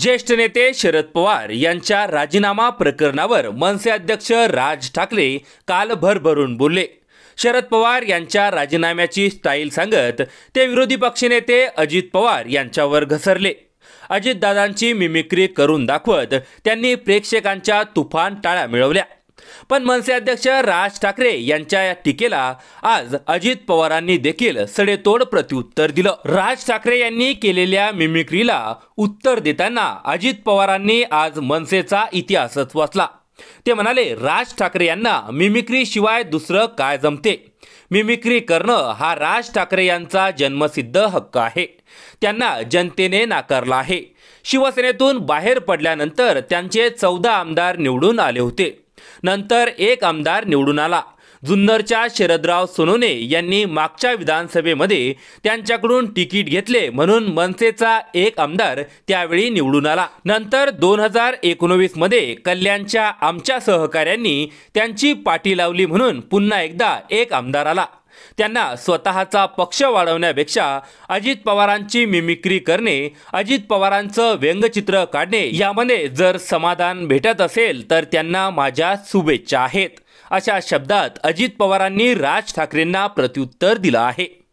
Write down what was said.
ज्येष्ठ नेते शरद पवार यांच्या राजीनामा प्रकरणावर मनसे अध्यक्ष राज ठाकरे काल भरभरून बोलले शरद पवार यांच्या राजीनाम्याची स्टाईल सांगत ते विरोधी पक्षनेते अजित पवार यांच्यावर घसरले अजितदादांची मिमिक्री करून दाखवत त्यांनी प्रेक्षकांच्या तुफान टाळ्या मिळवल्या पण मनसे अध्यक्ष राज ठाकरे यांच्या या टीकेला आज अजित पवारांनी देखील सडेतोड प्रत्युत्तर दिलं राज ठाकरे यांनी केलेल्या मिमिक्रीला उत्तर देताना अजित पवारांनी आज मनसेचा इतिहासच वाचला ते म्हणाले राज ठाकरे यांना मिमिक्री शिवाय दुसरं काय जमते मिमिक्री करणं हा राज ठाकरे यांचा जन्मसिद्ध हक्क आहे त्यांना जनतेने नाकारला आहे शिवसेनेतून बाहेर पडल्यानंतर त्यांचे चौदा आमदार निवडून आले होते नंतर एक आमदार निवडून आला जुन्नरच्या शरदराव सोनोने यांनी मागच्या विधानसभेमध्ये त्यांच्याकडून तिकीट घेतले म्हणून मनसेचा एक आमदार त्यावेळी निवडून आला नंतर दोन हजार एकोणवीसमध्ये कल्याणच्या आमच्या सहकाऱ्यांनी त्यांची पाठी लावली म्हणून पुन्हा एकदा एक आमदार आला त्यांना स्वतःचा पक्ष वाढवण्यापेक्षा अजित पवारांची मिमिक्री करणे अजित पवारांचं व्यंगचित्र काढणे यामध्ये जर समाधान भेटत असेल तर त्यांना माझ्या शुभेच्छा आहेत अशा शब्दात अजित पवारांनी राज ठाकरेंना प्रत्युत्तर दिलं आहे